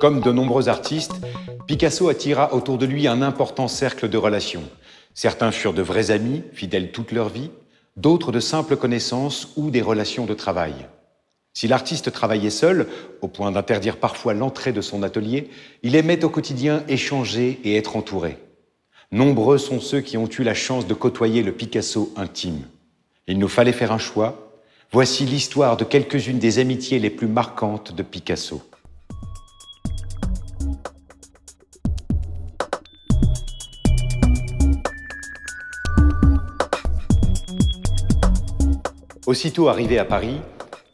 Comme de nombreux artistes, Picasso attira autour de lui un important cercle de relations. Certains furent de vrais amis, fidèles toute leur vie, d'autres de simples connaissances ou des relations de travail. Si l'artiste travaillait seul, au point d'interdire parfois l'entrée de son atelier, il aimait au quotidien échanger et être entouré. Nombreux sont ceux qui ont eu la chance de côtoyer le Picasso intime. Il nous fallait faire un choix. Voici l'histoire de quelques-unes des amitiés les plus marquantes de Picasso. Aussitôt arrivé à Paris,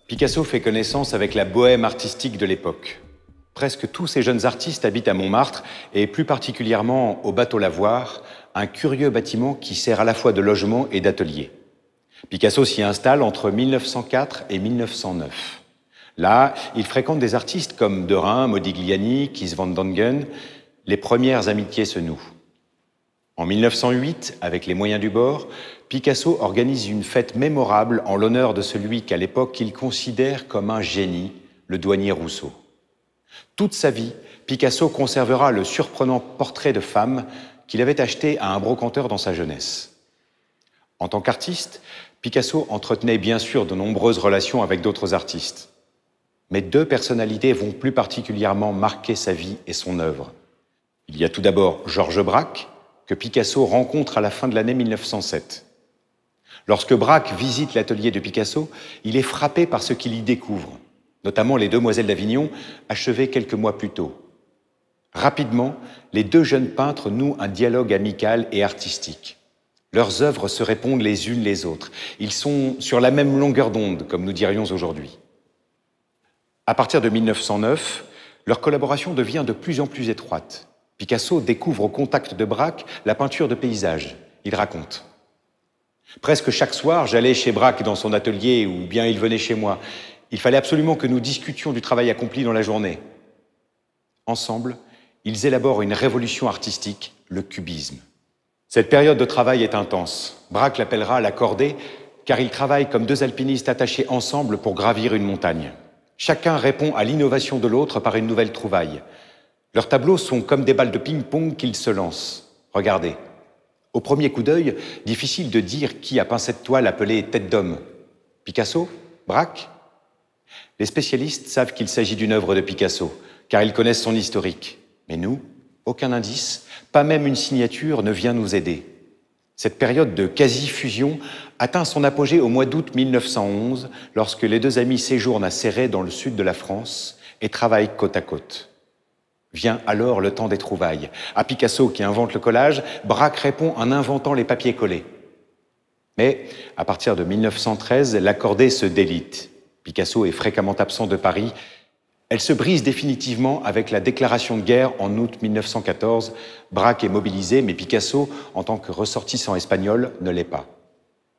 Picasso fait connaissance avec la bohème artistique de l'époque. Presque tous ces jeunes artistes habitent à Montmartre et plus particulièrement au Bateau Lavoir, un curieux bâtiment qui sert à la fois de logement et d'atelier. Picasso s'y installe entre 1904 et 1909. Là, il fréquente des artistes comme Derain, Modigliani, Kiss van Dongen. Les premières amitiés se nouent. En 1908, avec les moyens du bord, Picasso organise une fête mémorable en l'honneur de celui qu'à l'époque il considère comme un génie, le douanier Rousseau. Toute sa vie, Picasso conservera le surprenant portrait de femme qu'il avait acheté à un brocanteur dans sa jeunesse. En tant qu'artiste, Picasso entretenait bien sûr de nombreuses relations avec d'autres artistes. Mais deux personnalités vont plus particulièrement marquer sa vie et son œuvre. Il y a tout d'abord Georges Braque, que Picasso rencontre à la fin de l'année 1907. Lorsque Braque visite l'atelier de Picasso, il est frappé par ce qu'il y découvre, notamment les Demoiselles d'Avignon, achevées quelques mois plus tôt. Rapidement, les deux jeunes peintres nouent un dialogue amical et artistique. Leurs œuvres se répondent les unes les autres. Ils sont sur la même longueur d'onde, comme nous dirions aujourd'hui. À partir de 1909, leur collaboration devient de plus en plus étroite. Picasso découvre au contact de Braque la peinture de paysage. Il raconte. Presque chaque soir, j'allais chez Braque dans son atelier ou bien il venait chez moi. Il fallait absolument que nous discutions du travail accompli dans la journée. Ensemble, ils élaborent une révolution artistique, le cubisme. Cette période de travail est intense. Braque l'appellera la cordée car ils travaillent comme deux alpinistes attachés ensemble pour gravir une montagne. Chacun répond à l'innovation de l'autre par une nouvelle trouvaille. Leurs tableaux sont comme des balles de ping-pong qu'ils se lancent. Regardez. Au premier coup d'œil, difficile de dire qui a peint cette toile appelée tête d'homme. Picasso Braque Les spécialistes savent qu'il s'agit d'une œuvre de Picasso, car ils connaissent son historique. Mais nous, aucun indice, pas même une signature ne vient nous aider. Cette période de quasi-fusion atteint son apogée au mois d'août 1911, lorsque les deux amis séjournent à Serret dans le sud de la France et travaillent côte à côte. Vient alors le temps des trouvailles. À Picasso, qui invente le collage, Braque répond en inventant les papiers collés. Mais à partir de 1913, l'accordée se délite. Picasso est fréquemment absent de Paris. Elle se brise définitivement avec la déclaration de guerre en août 1914. Braque est mobilisé, mais Picasso, en tant que ressortissant espagnol, ne l'est pas.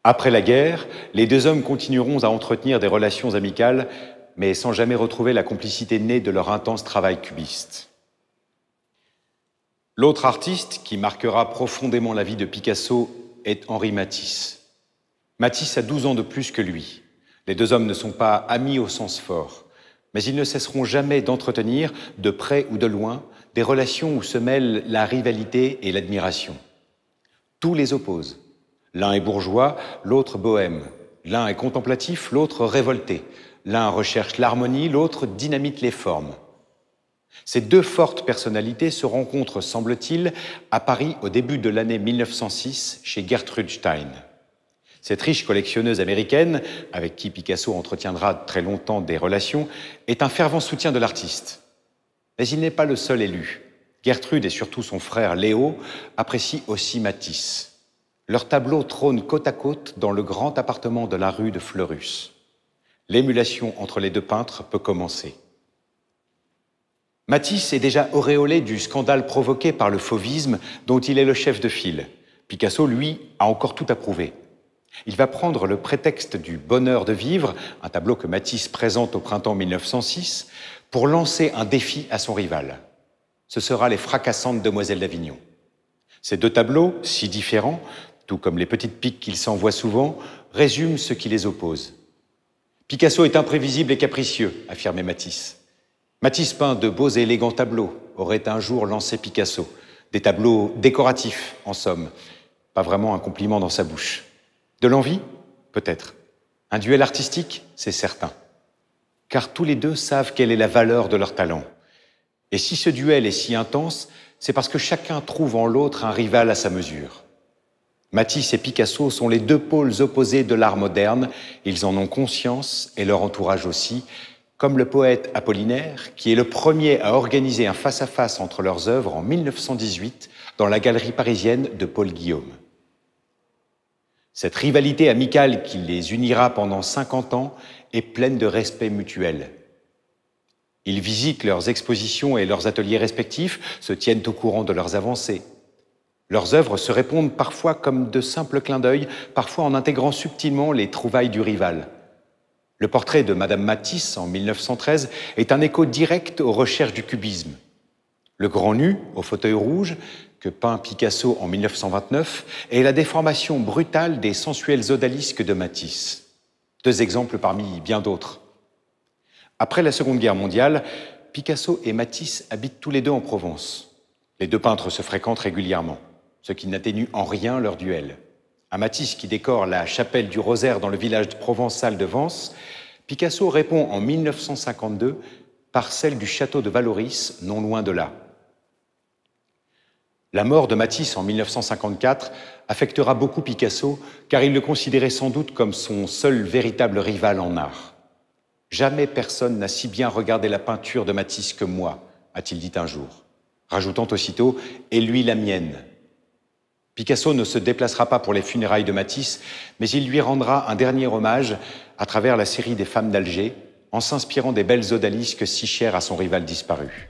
Après la guerre, les deux hommes continueront à entretenir des relations amicales, mais sans jamais retrouver la complicité née de leur intense travail cubiste. L'autre artiste qui marquera profondément la vie de Picasso est Henri Matisse. Matisse a 12 ans de plus que lui. Les deux hommes ne sont pas amis au sens fort, mais ils ne cesseront jamais d'entretenir, de près ou de loin, des relations où se mêlent la rivalité et l'admiration. Tout les oppose. L'un est bourgeois, l'autre bohème. L'un est contemplatif, l'autre révolté. L'un recherche l'harmonie, l'autre dynamite les formes. Ces deux fortes personnalités se rencontrent, semble-t-il, à Paris au début de l'année 1906 chez Gertrude Stein. Cette riche collectionneuse américaine, avec qui Picasso entretiendra très longtemps des relations, est un fervent soutien de l'artiste. Mais il n'est pas le seul élu. Gertrude et surtout son frère Léo apprécient aussi Matisse. Leurs tableaux trônent côte à côte dans le grand appartement de la rue de Fleurus. L'émulation entre les deux peintres peut commencer. Matisse est déjà auréolé du scandale provoqué par le fauvisme dont il est le chef de file. Picasso, lui, a encore tout approuvé. Il va prendre le prétexte du bonheur de vivre, un tableau que Matisse présente au printemps 1906, pour lancer un défi à son rival. Ce sera les fracassantes demoiselles d'Avignon. Ces deux tableaux, si différents, tout comme les petites piques qu'il s'envoie souvent, résument ce qui les oppose. Picasso est imprévisible et capricieux, affirmait Matisse. Matisse peint de beaux et élégants tableaux, aurait un jour lancé Picasso. Des tableaux décoratifs, en somme. Pas vraiment un compliment dans sa bouche. De l'envie Peut-être. Un duel artistique C'est certain. Car tous les deux savent quelle est la valeur de leur talent. Et si ce duel est si intense, c'est parce que chacun trouve en l'autre un rival à sa mesure. Matisse et Picasso sont les deux pôles opposés de l'art moderne. Ils en ont conscience et leur entourage aussi comme le poète Apollinaire, qui est le premier à organiser un face-à-face entre leurs œuvres en 1918 dans la galerie parisienne de Paul Guillaume. Cette rivalité amicale qui les unira pendant 50 ans est pleine de respect mutuel. Ils visitent leurs expositions et leurs ateliers respectifs, se tiennent au courant de leurs avancées. Leurs œuvres se répondent parfois comme de simples clins d'œil, parfois en intégrant subtilement les trouvailles du rival. Le portrait de Madame Matisse en 1913 est un écho direct aux recherches du cubisme. Le grand nu, au fauteuil rouge, que peint Picasso en 1929, est la déformation brutale des sensuels odalisques de Matisse. Deux exemples parmi bien d'autres. Après la Seconde Guerre mondiale, Picasso et Matisse habitent tous les deux en Provence. Les deux peintres se fréquentent régulièrement, ce qui n'atténue en rien leur duel à Matisse qui décore la chapelle du Rosaire dans le village provençal de Vence, Picasso répond en 1952 par celle du château de Valoris, non loin de là. La mort de Matisse en 1954 affectera beaucoup Picasso, car il le considérait sans doute comme son seul véritable rival en art. Jamais personne n'a si bien regardé la peinture de Matisse que moi, a-t-il dit un jour, rajoutant aussitôt Et lui la mienne. Picasso ne se déplacera pas pour les funérailles de Matisse, mais il lui rendra un dernier hommage à travers la série des femmes d'Alger, en s'inspirant des belles odalisques si chères à son rival disparu.